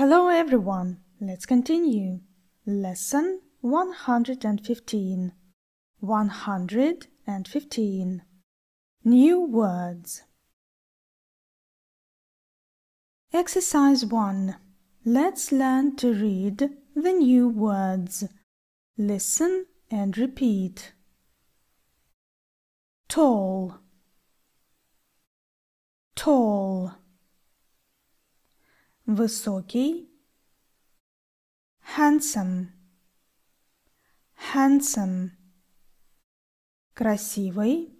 Hello everyone, let's continue. Lesson 115 115 New words Exercise 1 Let's learn to read the new words. Listen and repeat. Tall Tall высокий, handsome, handsome, красивый,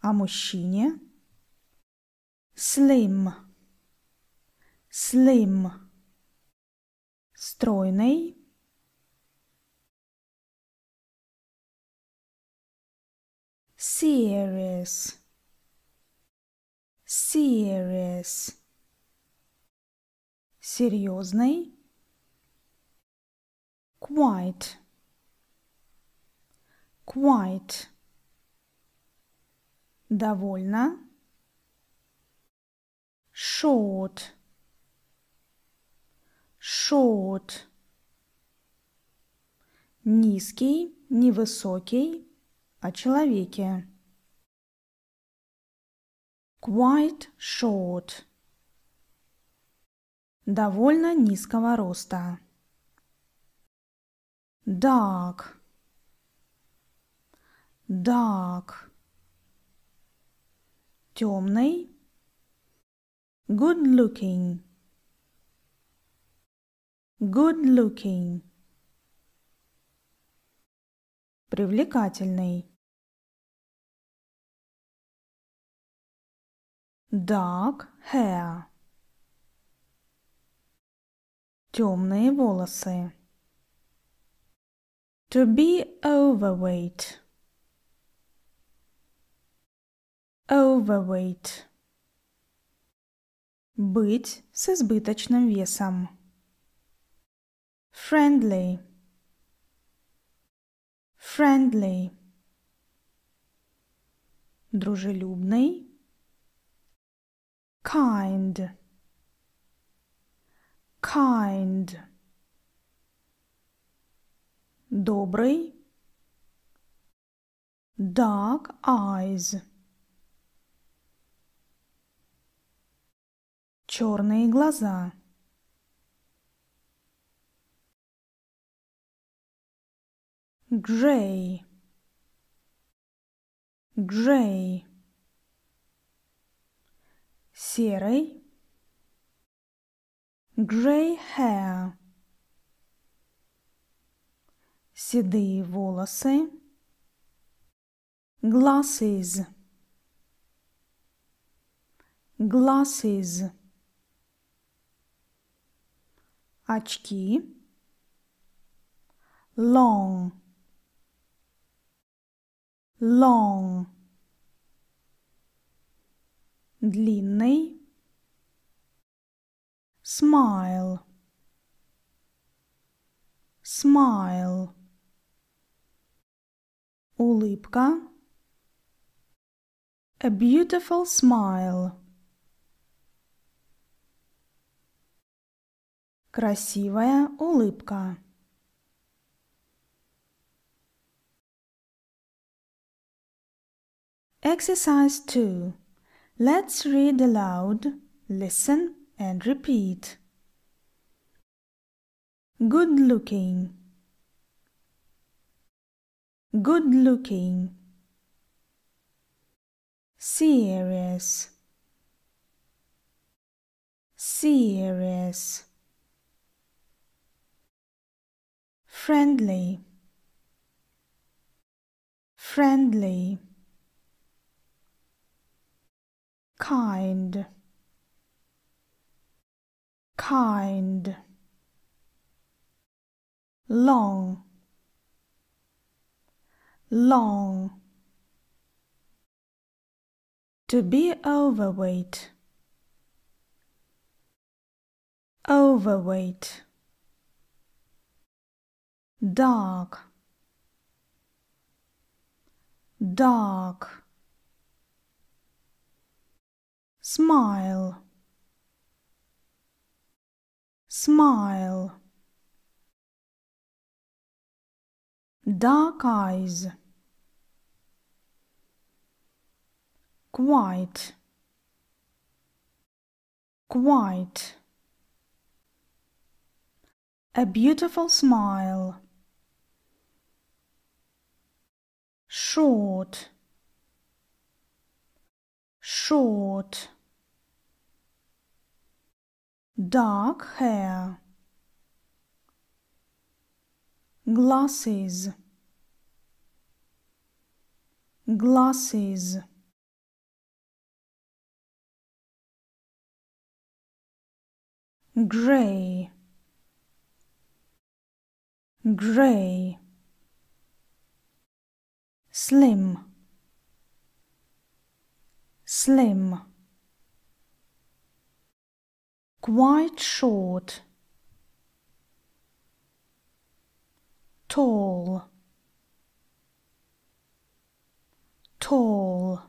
о мужчине, slim, slim, стройный, serious, serious серьезный, quite, quite, довольно, short, short, низкий, невысокий, о человеке. Quite short довольно низкого роста. Dark. Dark. Темный. Good looking. Good looking. Привлекательный. Dark hair темные волосы. To be overweight. Overweight. Быть с избыточным весом. Friendly. Friendly. Дружелюбный. Kind. Kind. Добрый. Dark eyes. Черные глаза. Грей. Грей. Серый. Grey hair. Седые волосы. Glasses. Glasses. Очки. Long. Long. Длинный smile smile улыбка a beautiful smile красивая улыбка Exercise 2. Let's read aloud, listen and repeat. Good looking. Good looking. Serious. Serious. Friendly. Friendly. Kind kind long long to be overweight overweight dark dark smile smile dark eyes quite quite a beautiful smile short short dark hair glasses glasses gray gray slim slim quite short, tall, tall,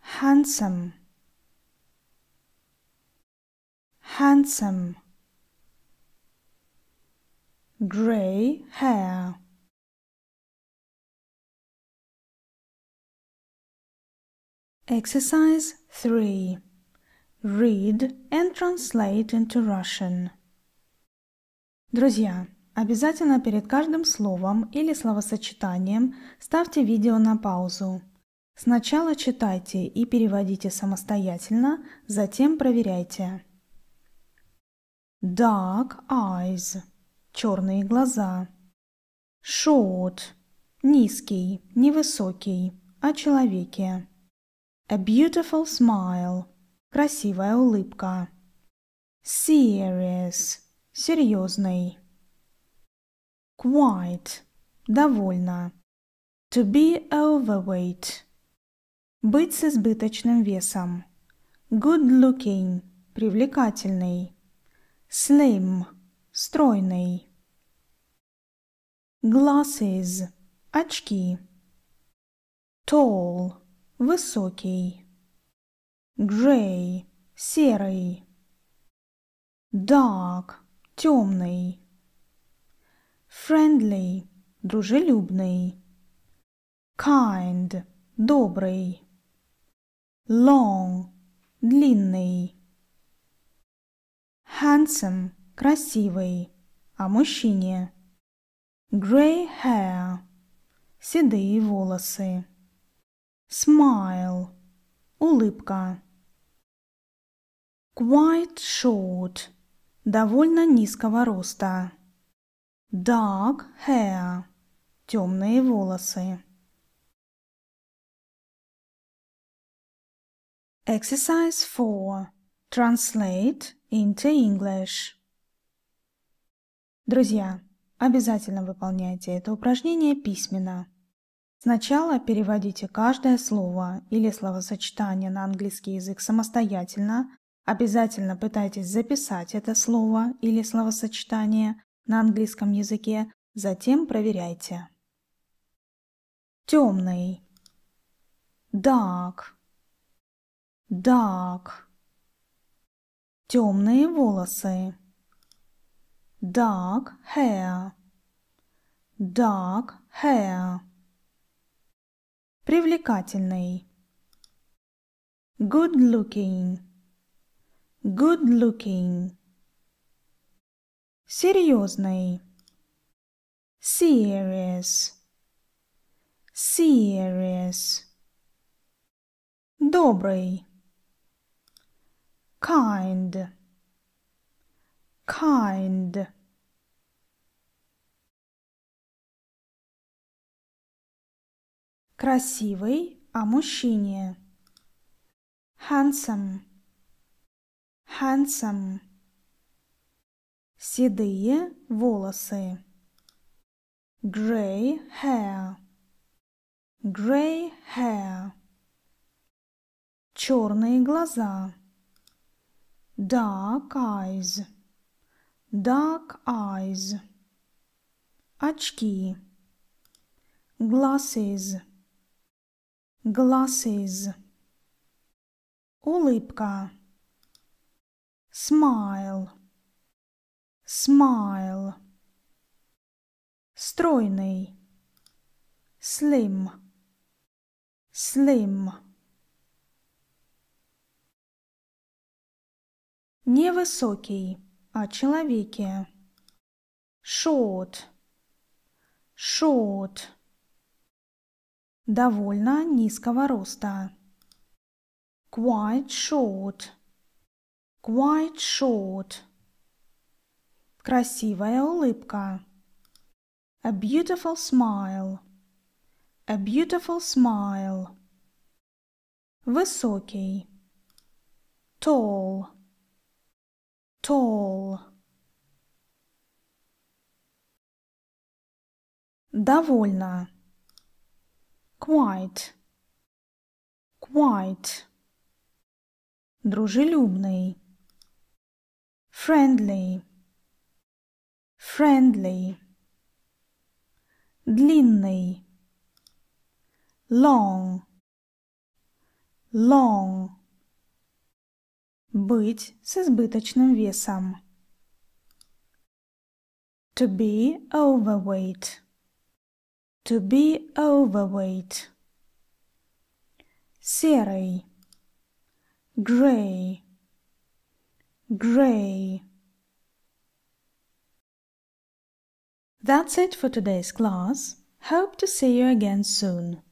handsome, handsome, gray hair. Exercise 3 read and translate into Russian. Друзья, обязательно перед каждым словом или словосочетанием ставьте видео на паузу. Сначала читайте и переводите самостоятельно, затем проверяйте. Dark eyes – черные глаза. Short – низкий, невысокий, о человеке. A beautiful smile – Красивая улыбка. Serious. Серьезный. Quite. Довольно. To be overweight. Быть с избыточным весом. Good looking. Привлекательный. Slim. Стройный. Glasses. Очки. Tall. Высокий grey серый. Dark – темный. Friendly – дружелюбный. Kind – добрый. Long – длинный. Handsome – красивый. О а мужчине. Grey hair – седые волосы. Smile – улыбка. Quite short. Довольно низкого роста. Dark hair. Темные волосы. Exercise 4. Translate into English. Друзья, обязательно выполняйте это упражнение письменно. Сначала переводите каждое слово или словосочетание на английский язык самостоятельно, Обязательно пытайтесь записать это слово или словосочетание на английском языке, затем проверяйте. Темный. Dark. Dark. Темные волосы. Dark hair. Dark hair. Привлекательный. Good looking good looking. Серьезный. Serious. Serious. Добрый. Kind. Kind. Красивый о мужчине. Handsome handsome. Седые волосы. Gray hair. Gray hair. Черные глаза. Dark eyes. Dark eyes. Очки. Glasses. Glasses. Улыбка. Смайл. Смайл. Стройный. Слим. Слим. Невысокий. а человеке. Шот. Шот. Довольно низкого роста. Quite short Quite short. Красивая улыбка. A beautiful smile. A beautiful smile. Высокий. Tall. Tall. Довольно. Quite. Quite. Дружелюбный. friendly friendly длинный long long быть с избыточным весом to be overweight to be overweight серый gray grey. That's it for today's class. Hope to see you again soon.